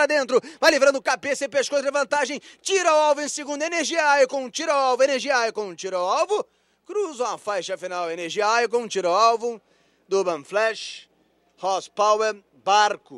para dentro, vai livrando cabeça e pescoço de vantagem, tira o alvo em segundo energia Icon, tira o alvo, energia Icon, tira o alvo, cruza a faixa final, energia Icon, tira o alvo, duban Flash, Horsepower, Barco.